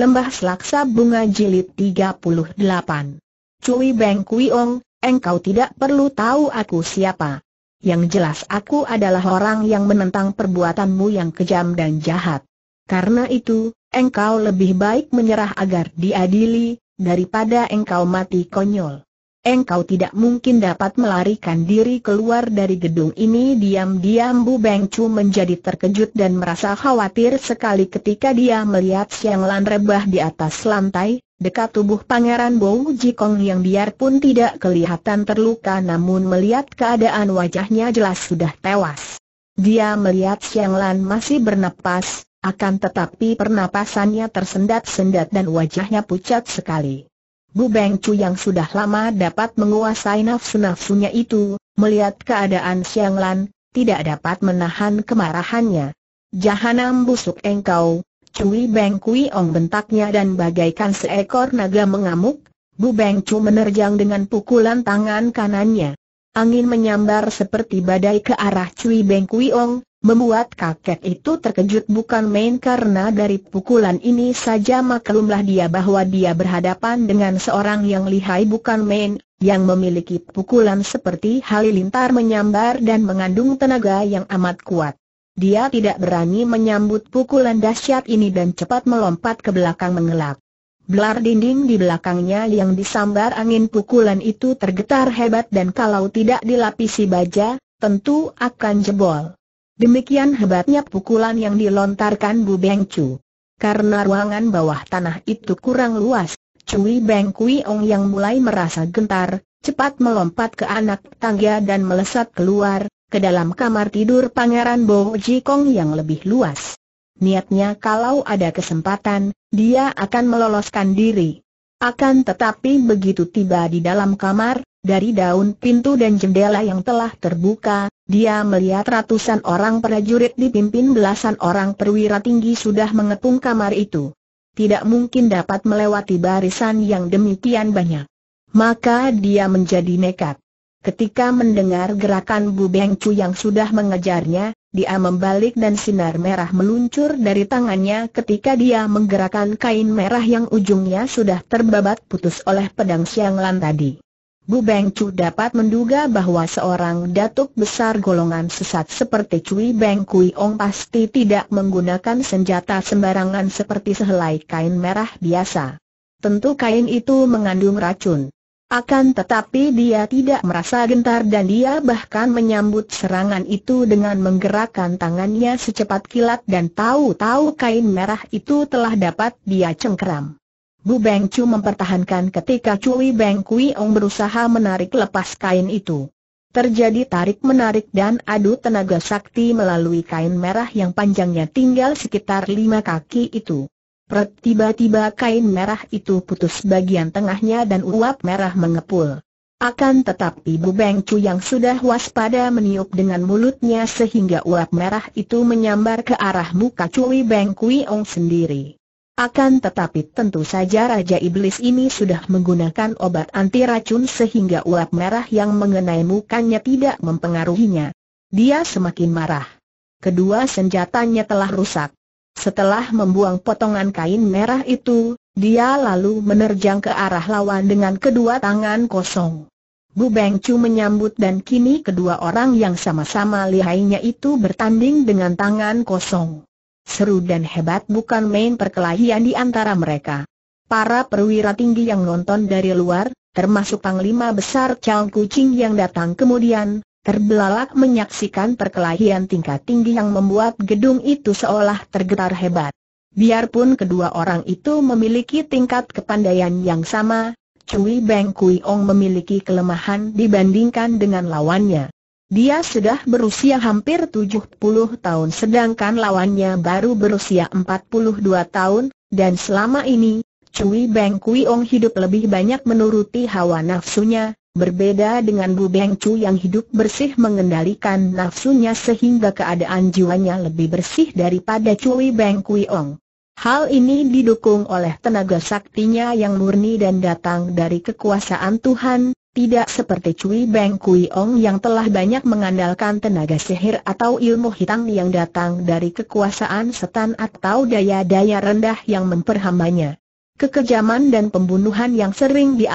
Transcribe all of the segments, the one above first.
Lembah Selaksa Bunga Jilid 38 Cui Beng Ong, engkau tidak perlu tahu aku siapa. Yang jelas aku adalah orang yang menentang perbuatanmu yang kejam dan jahat. Karena itu, engkau lebih baik menyerah agar diadili, daripada engkau mati konyol. Engkau tidak mungkin dapat melarikan diri keluar dari gedung ini Diam-diam Bu Beng Chu menjadi terkejut dan merasa khawatir sekali ketika dia melihat Siang Lan rebah di atas lantai Dekat tubuh Pangeran Bou Jikong yang biarpun tidak kelihatan terluka namun melihat keadaan wajahnya jelas sudah tewas Dia melihat Siang Lan masih bernapas, akan tetapi pernapasannya tersendat-sendat dan wajahnya pucat sekali Bu Beng Chu yang sudah lama dapat menguasai nafsu-nafsunya itu, melihat keadaan Siang Lan, tidak dapat menahan kemarahannya. Jahanam busuk engkau, Cui Beng Kui Ong bentaknya dan bagaikan seekor naga mengamuk, Bu Beng Chu menerjang dengan pukulan tangan kanannya. Angin menyambar seperti badai ke arah Cui Beng Kui Ong, Membuat kakek itu terkejut bukan main karena dari pukulan ini saja maklumlah dia bahwa dia berhadapan dengan seorang yang lihai bukan main, yang memiliki pukulan seperti halilintar menyambar dan mengandung tenaga yang amat kuat. Dia tidak berani menyambut pukulan dahsyat ini dan cepat melompat ke belakang mengelak. Belar dinding di belakangnya yang disambar angin pukulan itu tergetar hebat dan kalau tidak dilapisi baja, tentu akan jebol. Demikian hebatnya pukulan yang dilontarkan Bu Beng Chu. Karena ruangan bawah tanah itu kurang luas, Cui Beng Kui Ong yang mulai merasa gentar, cepat melompat ke anak tangga dan melesat keluar, ke dalam kamar tidur Pangeran Bo Ji Kong yang lebih luas. Niatnya kalau ada kesempatan, dia akan meloloskan diri. Akan tetapi begitu tiba di dalam kamar, dari daun pintu dan jendela yang telah terbuka, dia melihat ratusan orang prajurit dipimpin belasan orang perwira tinggi sudah mengepung kamar itu. Tidak mungkin dapat melewati barisan yang demikian banyak. Maka dia menjadi nekat. Ketika mendengar gerakan Bu Beng Chu yang sudah mengejarnya, dia membalik dan sinar merah meluncur dari tangannya ketika dia menggerakkan kain merah yang ujungnya sudah terbabat putus oleh pedang siang lan Bu Beng Chu dapat menduga bahwa seorang datuk besar golongan sesat seperti Cui Beng Kui Ong pasti tidak menggunakan senjata sembarangan seperti sehelai kain merah biasa. Tentu kain itu mengandung racun. Akan tetapi dia tidak merasa gentar dan dia bahkan menyambut serangan itu dengan menggerakkan tangannya secepat kilat dan tahu-tahu kain merah itu telah dapat dia cengkeram. Bu Beng Chu mempertahankan ketika Cui Beng Kui Ong berusaha menarik lepas kain itu. Terjadi tarik-menarik dan adu tenaga sakti melalui kain merah yang panjangnya tinggal sekitar lima kaki itu. tiba-tiba kain merah itu putus bagian tengahnya dan uap merah mengepul. Akan tetapi Bu Beng Chu yang sudah waspada meniup dengan mulutnya sehingga uap merah itu menyambar ke arah muka Cui Beng Kui Ong sendiri. Akan tetapi tentu saja Raja Iblis ini sudah menggunakan obat anti racun sehingga ulat merah yang mengenai mukanya tidak mempengaruhinya. Dia semakin marah. Kedua senjatanya telah rusak. Setelah membuang potongan kain merah itu, dia lalu menerjang ke arah lawan dengan kedua tangan kosong. Bu Beng Chu menyambut dan kini kedua orang yang sama-sama lihainya itu bertanding dengan tangan kosong seru dan hebat bukan main perkelahian di antara mereka. Para perwira tinggi yang nonton dari luar, termasuk Panglima Besar Chang Kucing yang datang kemudian, terbelalak menyaksikan perkelahian tingkat tinggi yang membuat gedung itu seolah tergetar hebat. Biarpun kedua orang itu memiliki tingkat kepandaian yang sama, Cui Beng Kui Ong memiliki kelemahan dibandingkan dengan lawannya. Dia sudah berusia hampir 70 tahun sedangkan lawannya baru berusia 42 tahun, dan selama ini, Cui Beng Kui Ong hidup lebih banyak menuruti hawa nafsunya, berbeda dengan Bu Beng Cu yang hidup bersih mengendalikan nafsunya sehingga keadaan jiwanya lebih bersih daripada Cui Beng Kui Ong. Hal ini didukung oleh tenaga saktinya yang murni dan datang dari kekuasaan Tuhan, tidak seperti Cui Beng Kui Ong yang telah banyak mengandalkan tenaga sihir atau ilmu hitam yang datang dari kekuasaan setan atau daya-daya rendah yang memperhambanya. Kekejaman dan pembunuhan yang sering dia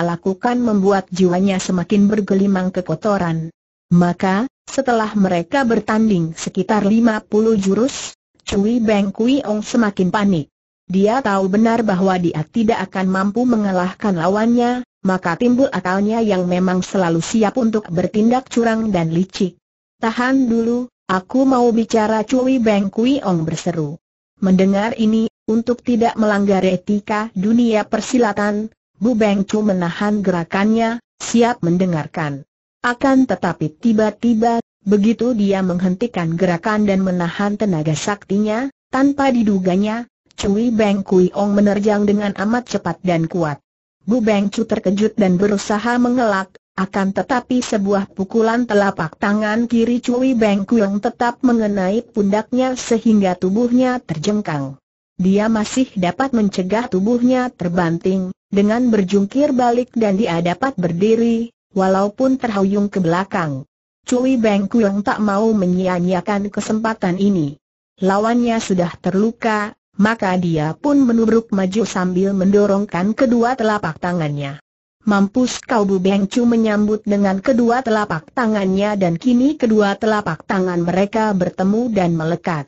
membuat jiwanya semakin bergelimang kekotoran. Maka, setelah mereka bertanding sekitar 50 jurus, Cui Beng Kui Ong semakin panik. Dia tahu benar bahwa dia tidak akan mampu mengalahkan lawannya, maka timbul akalnya yang memang selalu siap untuk bertindak curang dan licik. Tahan dulu, aku mau bicara Cui Beng Kui Ong berseru. Mendengar ini, untuk tidak melanggar etika dunia persilatan, Bu Beng Cu menahan gerakannya, siap mendengarkan. Akan tetapi tiba-tiba, begitu dia menghentikan gerakan dan menahan tenaga saktinya, tanpa diduganya, Cui Beng Kui Ong menerjang dengan amat cepat dan kuat. Bu Beng Chu terkejut dan berusaha mengelak, akan tetapi sebuah pukulan telapak tangan kiri Cui Beng yang tetap mengenai pundaknya sehingga tubuhnya terjengkang. Dia masih dapat mencegah tubuhnya terbanting, dengan berjungkir balik dan dia dapat berdiri, walaupun terhuyung ke belakang. Cui Beng yang tak mau menyia-nyiakan kesempatan ini. Lawannya sudah terluka, maka dia pun menubruk maju sambil mendorongkan kedua telapak tangannya. Mampus kau Bu Beng Chu menyambut dengan kedua telapak tangannya dan kini kedua telapak tangan mereka bertemu dan melekat.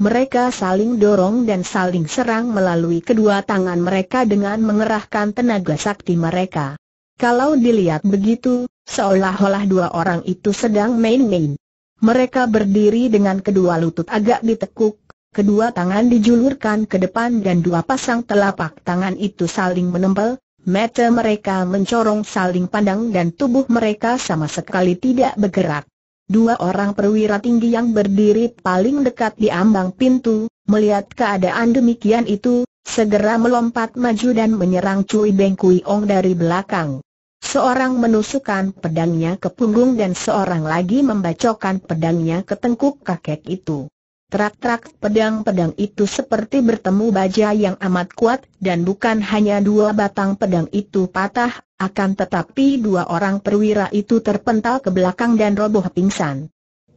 Mereka saling dorong dan saling serang melalui kedua tangan mereka dengan mengerahkan tenaga sakti mereka. Kalau dilihat begitu, seolah-olah dua orang itu sedang main-main. Mereka berdiri dengan kedua lutut agak ditekuk, kedua tangan dijulurkan ke depan dan dua pasang telapak tangan itu saling menempel, mata mereka mencorong saling pandang dan tubuh mereka sama sekali tidak bergerak. Dua orang perwira tinggi yang berdiri paling dekat di ambang pintu, melihat keadaan demikian itu, segera melompat maju dan menyerang Cui Beng Kui Ong dari belakang. Seorang menusukkan pedangnya ke punggung dan seorang lagi membacokan pedangnya ke tengkuk kakek itu. Trak-trak pedang-pedang itu seperti bertemu baja yang amat kuat, dan bukan hanya dua batang pedang itu patah, akan tetapi dua orang perwira itu terpental ke belakang dan roboh pingsan.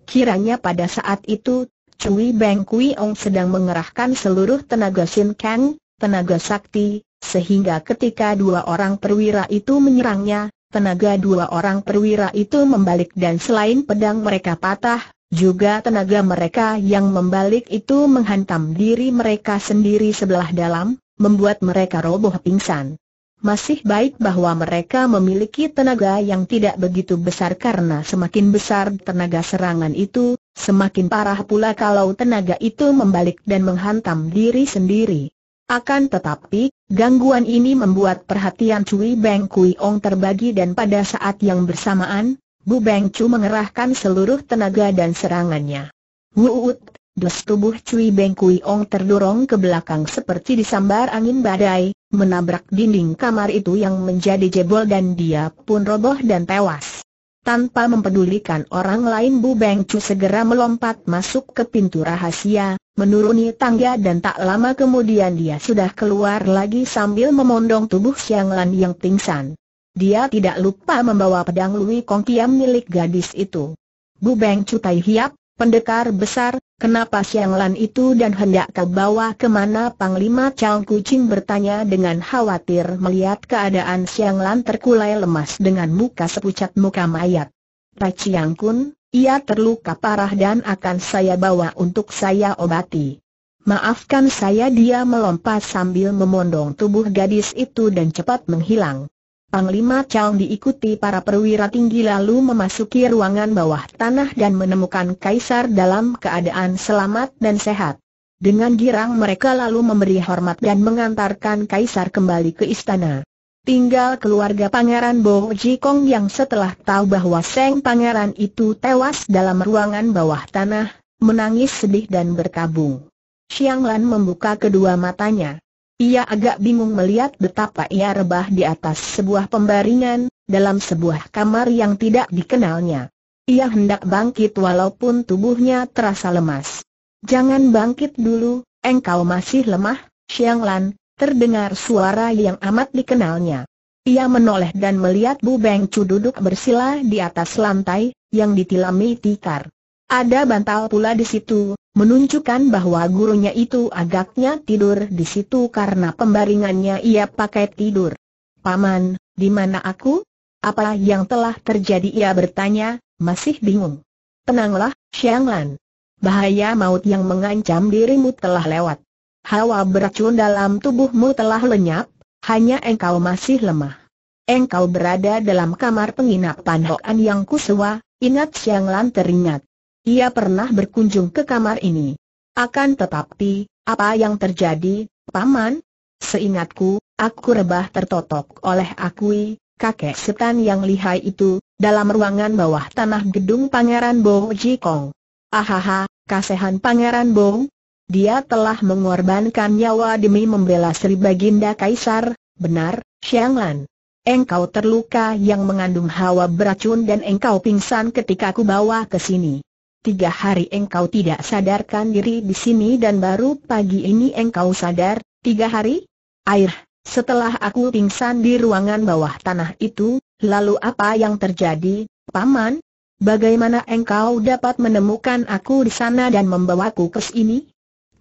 Kiranya pada saat itu, Cui Beng Kui Ong sedang mengerahkan seluruh tenaga Sin Kang, tenaga sakti, sehingga ketika dua orang perwira itu menyerangnya, tenaga dua orang perwira itu membalik dan selain pedang mereka patah, juga tenaga mereka yang membalik itu menghantam diri mereka sendiri sebelah dalam, membuat mereka roboh pingsan. Masih baik bahwa mereka memiliki tenaga yang tidak begitu besar karena semakin besar tenaga serangan itu, semakin parah pula kalau tenaga itu membalik dan menghantam diri sendiri. Akan tetapi, gangguan ini membuat perhatian Cui Beng Kui Ong terbagi dan pada saat yang bersamaan, Bu Beng Chu mengerahkan seluruh tenaga dan serangannya. Wuut, dus tubuh Cui Beng Kui Ong terdorong ke belakang seperti disambar angin badai, menabrak dinding kamar itu yang menjadi jebol dan dia pun roboh dan tewas. Tanpa mempedulikan orang lain Bu Beng Chu segera melompat masuk ke pintu rahasia, menuruni tangga dan tak lama kemudian dia sudah keluar lagi sambil memondong tubuh Xiang Lan yang pingsan. Dia tidak lupa membawa pedang Lui Kong Kiam milik gadis itu. Bu Beng Cutai Hiap, pendekar besar, kenapa Siang Lan itu dan hendak kau bawa kemana Panglima Chao Kucing bertanya dengan khawatir melihat keadaan Siang Lan terkulai lemas dengan muka sepucat muka mayat. Pak Chiang Kun, ia terluka parah dan akan saya bawa untuk saya obati. Maafkan saya dia melompat sambil memondong tubuh gadis itu dan cepat menghilang. Panglima Chang diikuti para perwira tinggi lalu memasuki ruangan bawah tanah dan menemukan Kaisar dalam keadaan selamat dan sehat. Dengan girang mereka lalu memberi hormat dan mengantarkan Kaisar kembali ke istana. Tinggal keluarga Pangeran Bo Jikong yang setelah tahu bahwa Seng Pangeran itu tewas dalam ruangan bawah tanah, menangis sedih dan berkabung. Xiang Lan membuka kedua matanya. Ia agak bingung melihat betapa ia rebah di atas sebuah pembaringan, dalam sebuah kamar yang tidak dikenalnya. Ia hendak bangkit walaupun tubuhnya terasa lemas. Jangan bangkit dulu, engkau masih lemah, Xiang Lan, terdengar suara yang amat dikenalnya. Ia menoleh dan melihat Bu Beng Chu duduk bersila di atas lantai, yang ditilami tikar. Ada bantal pula di situ, menunjukkan bahwa gurunya itu agaknya tidur di situ karena pembaringannya ia pakai tidur. Paman, di mana aku? Apa yang telah terjadi ia bertanya, masih bingung. Tenanglah, Xianglan. Bahaya maut yang mengancam dirimu telah lewat. Hawa beracun dalam tubuhmu telah lenyap, hanya engkau masih lemah. Engkau berada dalam kamar penginapan Hoan Yang Kusewa, ingat Xianglan teringat ia pernah berkunjung ke kamar ini. Akan tetapi, apa yang terjadi, Paman? Seingatku, aku rebah tertotok oleh akui, kakek setan yang lihai itu, dalam ruangan bawah tanah gedung Pangeran Bo Jikong. Ahaha, kasehan Pangeran Bo. Dia telah mengorbankan nyawa demi membela Sri Baginda Kaisar, benar, Xianglan. Engkau terluka yang mengandung hawa beracun dan engkau pingsan ketika aku bawa ke sini. Tiga hari engkau tidak sadarkan diri di sini dan baru pagi ini engkau sadar, tiga hari? Air, setelah aku pingsan di ruangan bawah tanah itu, lalu apa yang terjadi, Paman? Bagaimana engkau dapat menemukan aku di sana dan membawaku ke sini?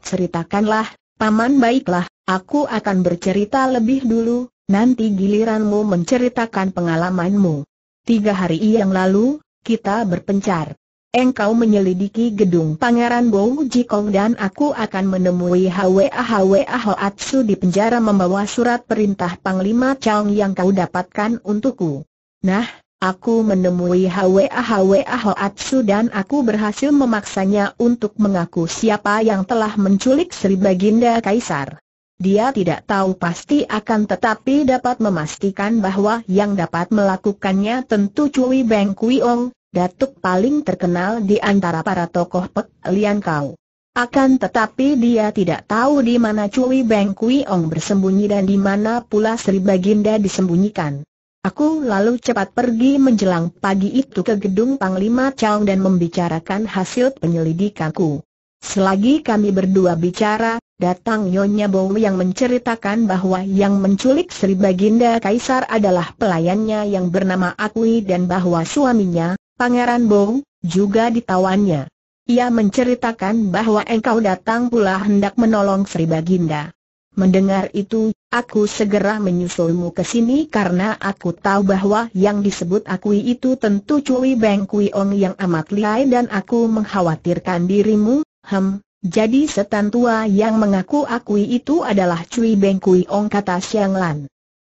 Ceritakanlah, Paman baiklah, aku akan bercerita lebih dulu, nanti giliranmu menceritakan pengalamanmu. Tiga hari yang lalu, kita berpencar. Engkau menyelidiki gedung Pangeran Bou Jikong dan aku akan menemui Hwa Hwa Hoatsu di penjara membawa surat perintah Panglima Chang yang kau dapatkan untukku. Nah, aku menemui Hwa Hwa Hoatsu dan aku berhasil memaksanya untuk mengaku siapa yang telah menculik Sri Baginda Kaisar. Dia tidak tahu pasti akan tetapi dapat memastikan bahwa yang dapat melakukannya tentu Cui Beng Ong, datuk paling terkenal di antara para tokoh Pek Lian Kau. Akan tetapi dia tidak tahu di mana Cui Beng Kui Ong bersembunyi dan di mana pula Sri Baginda disembunyikan. Aku lalu cepat pergi menjelang pagi itu ke gedung Panglima Chong dan membicarakan hasil penyelidikanku. Selagi kami berdua bicara, datang Nyonya Bow yang menceritakan bahwa yang menculik Sri Baginda Kaisar adalah pelayannya yang bernama Akui dan bahwa suaminya, Pangeran Bow, juga ditawannya. Ia menceritakan bahwa engkau datang pula hendak menolong Sri Baginda. Mendengar itu, aku segera menyusulmu ke sini karena aku tahu bahwa yang disebut akui itu tentu Cui Beng Kui Ong yang amat lihai dan aku mengkhawatirkan dirimu, hem, jadi setan tua yang mengaku akui itu adalah Cui Beng Kui Ong kata Siang Lan.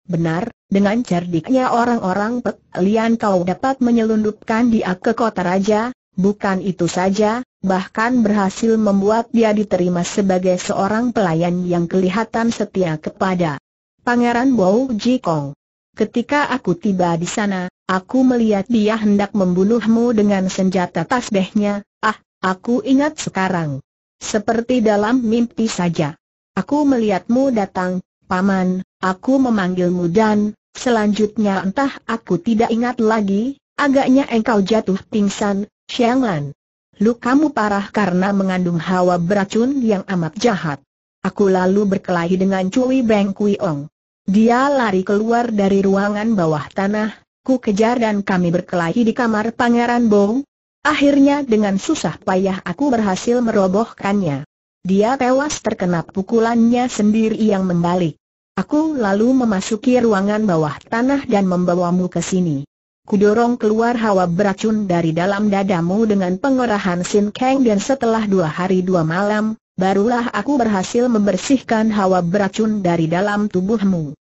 Benar, dengan cerdiknya orang-orang Pek Lian kau dapat menyelundupkan dia ke kota raja, bukan itu saja, bahkan berhasil membuat dia diterima sebagai seorang pelayan yang kelihatan setia kepada Pangeran Ji Kong. Ketika aku tiba di sana, aku melihat dia hendak membunuhmu dengan senjata tasbihnya, ah, aku ingat sekarang. Seperti dalam mimpi saja. Aku melihatmu datang, Paman, aku memanggilmu dan, selanjutnya entah aku tidak ingat lagi, agaknya engkau jatuh pingsan, Xianglan. Lukamu parah karena mengandung hawa beracun yang amat jahat. Aku lalu berkelahi dengan Cui Beng Kui Ong. Dia lari keluar dari ruangan bawah tanah, ku kejar dan kami berkelahi di kamar Pangeran Bong. Akhirnya dengan susah payah aku berhasil merobohkannya. Dia tewas terkena pukulannya sendiri yang membalik. Aku lalu memasuki ruangan bawah tanah dan membawamu ke sini. Kudorong keluar hawa beracun dari dalam dadamu dengan pengerahan Sin Kang dan setelah dua hari dua malam, barulah aku berhasil membersihkan hawa beracun dari dalam tubuhmu.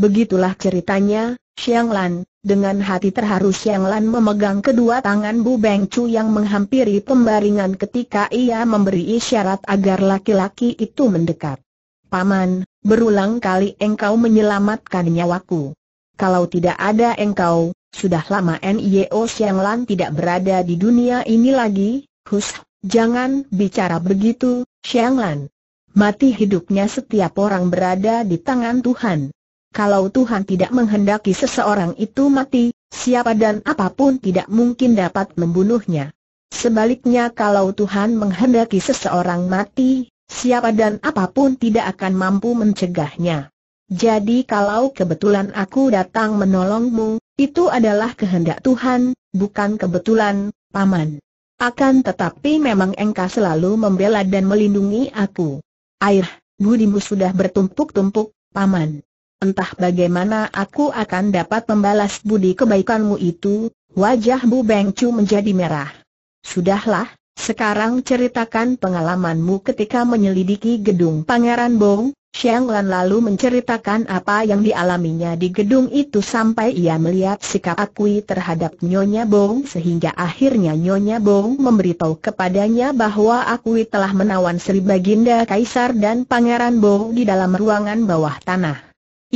Begitulah ceritanya, Xiang Lan, dengan hati terharu Xiang Lan memegang kedua tangan Bu Beng Chu yang menghampiri pembaringan ketika ia memberi isyarat agar laki-laki itu mendekat. Paman, berulang kali engkau menyelamatkan nyawaku. Kalau tidak ada engkau, sudah lama N.I.O. Xiang Lan tidak berada di dunia ini lagi, Hus, jangan bicara begitu, Xiang Lan. Mati hidupnya setiap orang berada di tangan Tuhan. Kalau Tuhan tidak menghendaki seseorang itu mati, siapa dan apapun tidak mungkin dapat membunuhnya. Sebaliknya kalau Tuhan menghendaki seseorang mati, siapa dan apapun tidak akan mampu mencegahnya. Jadi kalau kebetulan aku datang menolongmu, itu adalah kehendak Tuhan, bukan kebetulan, Paman. Akan tetapi memang engkau selalu membela dan melindungi aku. Air, budimu sudah bertumpuk-tumpuk, Paman entah bagaimana aku akan dapat membalas budi kebaikanmu itu, wajah Bu Beng menjadi merah. Sudahlah, sekarang ceritakan pengalamanmu ketika menyelidiki gedung Pangeran Bong, Xiang Lan lalu menceritakan apa yang dialaminya di gedung itu sampai ia melihat sikap Akui terhadap Nyonya Bong sehingga akhirnya Nyonya Bong memberitahu kepadanya bahwa Akui telah menawan Sri Baginda Kaisar dan Pangeran Bong di dalam ruangan bawah tanah.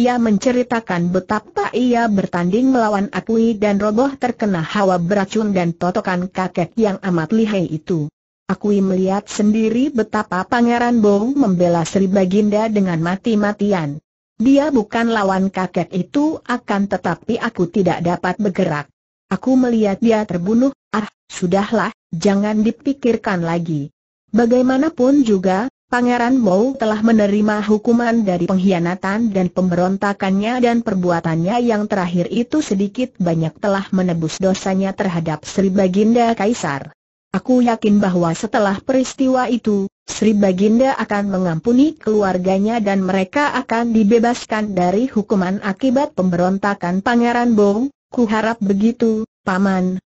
Ia menceritakan betapa ia bertanding melawan Akui dan roboh terkena hawa beracun dan totokan kakek yang amat lihai itu. Akui melihat sendiri betapa Pangeran Bong membela Sri Baginda dengan mati-matian. Dia bukan lawan kakek itu akan tetapi aku tidak dapat bergerak. Aku melihat dia terbunuh, ah, sudahlah, jangan dipikirkan lagi. Bagaimanapun juga, Pangeran Mou telah menerima hukuman dari pengkhianatan dan pemberontakannya dan perbuatannya yang terakhir itu sedikit banyak telah menebus dosanya terhadap Sri Baginda Kaisar. Aku yakin bahwa setelah peristiwa itu, Sri Baginda akan mengampuni keluarganya dan mereka akan dibebaskan dari hukuman akibat pemberontakan Pangeran Mou. Kuharap begitu, Paman,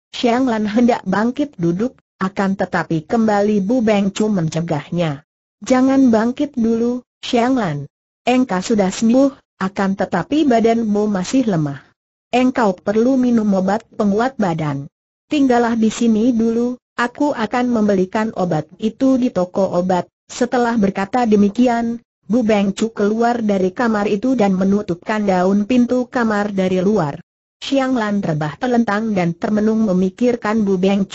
Lan hendak bangkit duduk, akan tetapi kembali Bu Beng Chu mencegahnya. Jangan bangkit dulu, Xianglan. Engkau sudah sembuh, akan tetapi badanmu masih lemah. Engkau perlu minum obat penguat badan. Tinggallah di sini dulu, aku akan membelikan obat itu di toko obat. Setelah berkata demikian, Bu Beng keluar dari kamar itu dan menutupkan daun pintu kamar dari luar. Xiang Lan terbah telentang dan termenung memikirkan Bu Beng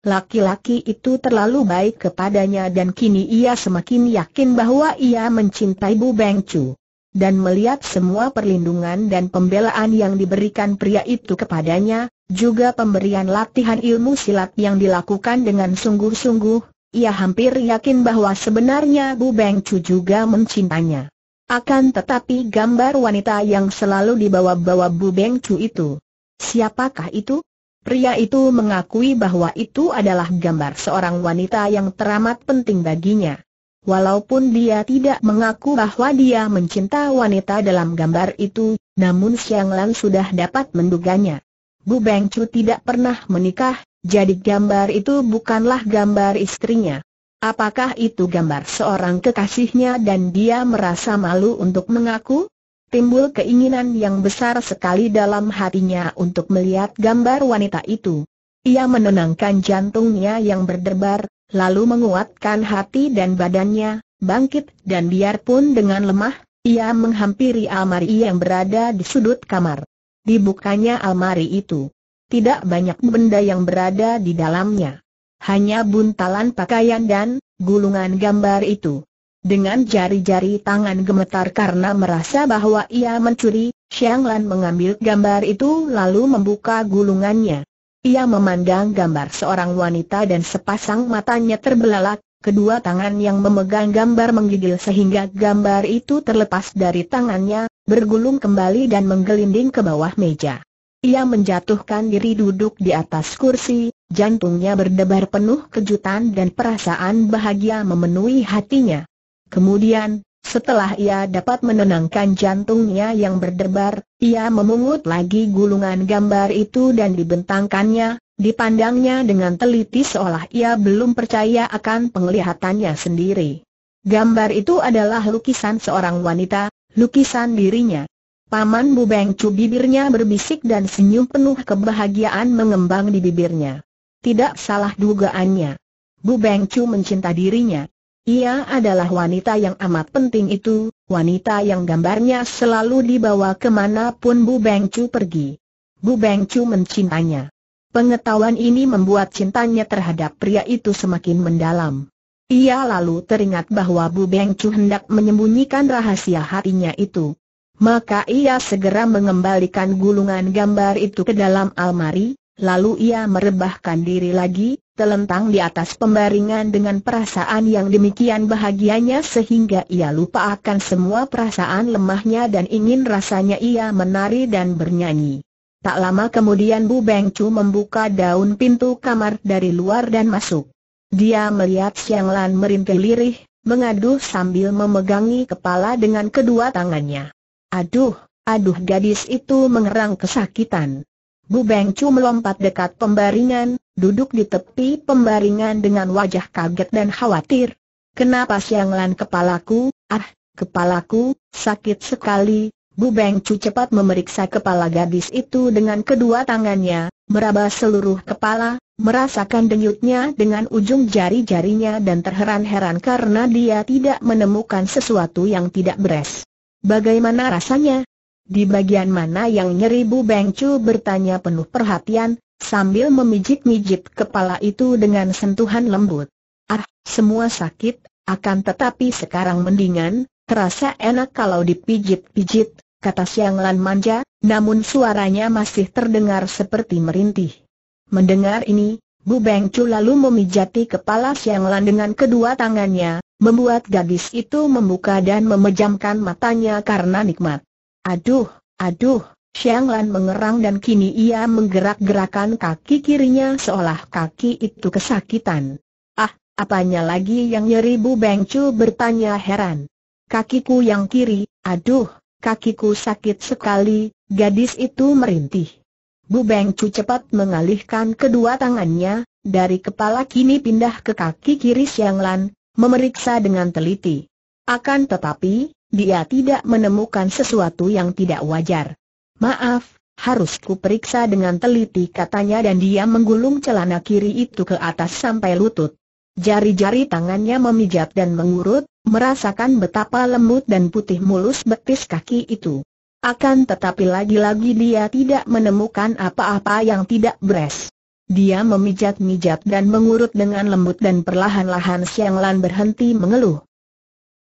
Laki-laki itu terlalu baik kepadanya dan kini ia semakin yakin bahwa ia mencintai Bu Beng Chu. Dan melihat semua perlindungan dan pembelaan yang diberikan pria itu kepadanya, juga pemberian latihan ilmu silat yang dilakukan dengan sungguh-sungguh, ia hampir yakin bahwa sebenarnya Bu Beng Chu juga mencintanya. Akan tetapi gambar wanita yang selalu dibawa-bawa Bu Beng Chu itu. Siapakah itu? Pria itu mengakui bahwa itu adalah gambar seorang wanita yang teramat penting baginya. Walaupun dia tidak mengaku bahwa dia mencinta wanita dalam gambar itu, namun Xiang Lan sudah dapat menduganya. Bu Beng Chu tidak pernah menikah, jadi gambar itu bukanlah gambar istrinya. Apakah itu gambar seorang kekasihnya dan dia merasa malu untuk mengaku? timbul keinginan yang besar sekali dalam hatinya untuk melihat gambar wanita itu. Ia menenangkan jantungnya yang berdebar, lalu menguatkan hati dan badannya, bangkit dan biarpun dengan lemah, ia menghampiri almari yang berada di sudut kamar. Dibukanya almari itu. Tidak banyak benda yang berada di dalamnya. Hanya buntalan pakaian dan gulungan gambar itu. Dengan jari-jari tangan gemetar karena merasa bahwa ia mencuri, Xiang Lan mengambil gambar itu lalu membuka gulungannya. Ia memandang gambar seorang wanita dan sepasang matanya terbelalak, kedua tangan yang memegang gambar menggigil sehingga gambar itu terlepas dari tangannya, bergulung kembali dan menggelinding ke bawah meja. Ia menjatuhkan diri duduk di atas kursi, jantungnya berdebar penuh kejutan dan perasaan bahagia memenuhi hatinya. Kemudian, setelah ia dapat menenangkan jantungnya yang berdebar, ia memungut lagi gulungan gambar itu dan dibentangkannya, dipandangnya dengan teliti seolah ia belum percaya akan penglihatannya sendiri. Gambar itu adalah lukisan seorang wanita, lukisan dirinya. Paman Bubeng Cu bibirnya berbisik dan senyum penuh kebahagiaan mengembang di bibirnya. Tidak salah dugaannya. Bubeng Cu mencinta dirinya. Ia adalah wanita yang amat penting itu, wanita yang gambarnya selalu dibawa kemanapun Bu Beng pergi. Bu Beng Chu mencintainya. Pengetahuan ini membuat cintanya terhadap pria itu semakin mendalam. Ia lalu teringat bahwa Bu Beng hendak menyembunyikan rahasia hatinya itu. Maka ia segera mengembalikan gulungan gambar itu ke dalam almari, lalu ia merebahkan diri lagi, telentang di atas pembaringan dengan perasaan yang demikian bahagianya sehingga ia lupa akan semua perasaan lemahnya dan ingin rasanya ia menari dan bernyanyi. Tak lama kemudian Bu Beng membuka daun pintu kamar dari luar dan masuk. Dia melihat Siang Lan merintih lirih, mengaduh sambil memegangi kepala dengan kedua tangannya. Aduh, aduh gadis itu mengerang kesakitan. Bu Beng melompat dekat pembaringan, duduk di tepi pembaringan dengan wajah kaget dan khawatir. Kenapa sianglan kepalaku, ah, kepalaku, sakit sekali, Bu Beng Cu cepat memeriksa kepala gadis itu dengan kedua tangannya, meraba seluruh kepala, merasakan denyutnya dengan ujung jari-jarinya dan terheran-heran karena dia tidak menemukan sesuatu yang tidak beres. Bagaimana rasanya? Di bagian mana yang nyeri Bu Beng Cu bertanya penuh perhatian, sambil memijit-mijit kepala itu dengan sentuhan lembut. Ah, semua sakit, akan tetapi sekarang mendingan, terasa enak kalau dipijit-pijit, kata Siang Lan manja, namun suaranya masih terdengar seperti merintih. Mendengar ini, Bu Beng Chu lalu memijati kepala Siang Lan dengan kedua tangannya, membuat gadis itu membuka dan memejamkan matanya karena nikmat. Aduh, aduh, Xiang Lan mengerang dan kini ia menggerak-gerakan kaki kirinya seolah kaki itu kesakitan. Ah, apanya lagi yang nyeri Bu Beng Chu bertanya heran. Kakiku yang kiri, aduh, kakiku sakit sekali, gadis itu merintih. Bu Beng Chu cepat mengalihkan kedua tangannya, dari kepala kini pindah ke kaki kiri Xiang Lan, memeriksa dengan teliti. Akan tetapi, dia tidak menemukan sesuatu yang tidak wajar. Maaf, harus ku periksa dengan teliti katanya dan dia menggulung celana kiri itu ke atas sampai lutut. Jari-jari tangannya memijat dan mengurut, merasakan betapa lembut dan putih mulus betis kaki itu. Akan tetapi lagi-lagi dia tidak menemukan apa-apa yang tidak beres. Dia memijat-mijat dan mengurut dengan lembut dan perlahan-lahan Siang Lan berhenti mengeluh.